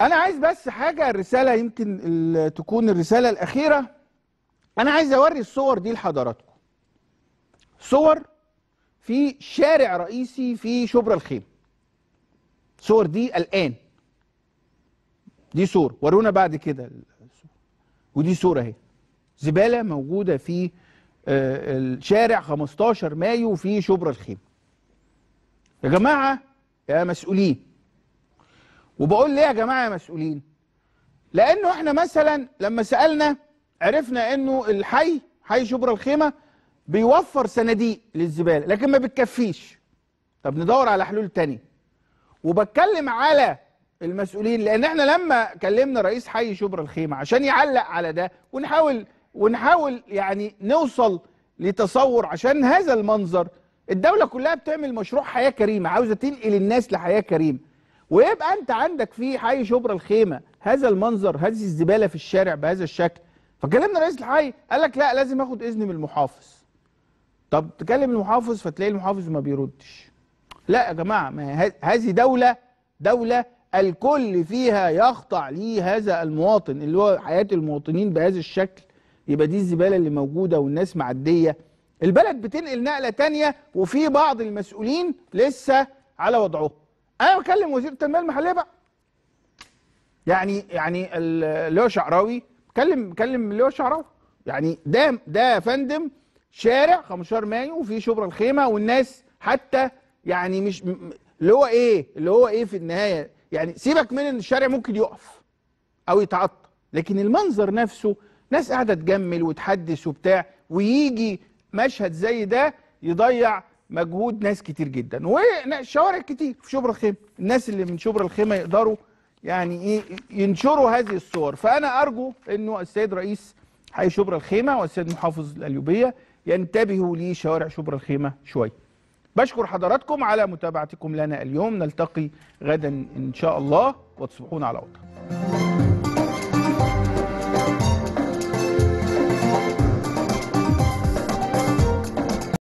انا عايز بس حاجه الرساله يمكن تكون الرساله الاخيره انا عايز اوري الصور دي لحضراتكم صور في شارع رئيسي في شبرا الخيم صور دي الان دي صور ورونا بعد كده ودي صوره اهي زباله موجوده في آه، الشارع 15 مايو في شبرا الخيم يا جماعه يا مسؤولين وبقول ليه يا جماعه يا مسؤولين لانه احنا مثلا لما سالنا عرفنا انه الحي حي شبرا الخيمه بيوفر صناديق للزباله لكن ما بتكفيش طب ندور على حلول تاني وبتكلم على المسؤولين لان احنا لما كلمنا رئيس حي شبرا الخيمه عشان يعلق على ده ونحاول ونحاول يعني نوصل لتصور عشان هذا المنظر الدوله كلها بتعمل مشروع حياه كريمه عاوزه تنقل الناس لحياه كريمه ويبقى انت عندك في حي شبرا الخيمه هذا المنظر هذه الزباله في الشارع بهذا الشكل فكلمنا رئيس الحي قال لك لا لازم اخد اذن من المحافظ طب تكلم المحافظ فتلاقي المحافظ ما بيردش لا يا جماعه ما هذه دوله دوله الكل فيها يخضع لي هذا المواطن اللي هو حياه المواطنين بهذا الشكل يبقى دي الزباله اللي موجوده والناس معديه البلد بتنقل نقله تانية وفي بعض المسؤولين لسه على وضعهم انا بكلم وزير التنميه المحليه بقى يعني يعني اللي هو شعراوي كلم كلم اللي هو شعراوي يعني ده ده يا فندم شارع 15 مايو وفي شبرا الخيمه والناس حتى يعني مش اللي هو ايه اللي هو ايه في النهايه يعني سيبك من ان الشارع ممكن يقف او يتعطل لكن المنظر نفسه ناس قاعده تجمل وتحدث وبتاع ويجي مشهد زي ده يضيع مجهود ناس كتير جدا وشوارع كتير في شبر الخيمه الناس اللي من شبر الخيمه يقدروا يعني ايه ينشروا هذه الصور فانا ارجو انه السيد رئيس حي شبر الخيمه والسيد محافظ الأليوبية ينتبهوا لشوارع شبر الخيمه شويه بشكر حضراتكم على متابعتكم لنا اليوم نلتقي غدا ان شاء الله وتصبحون على وطن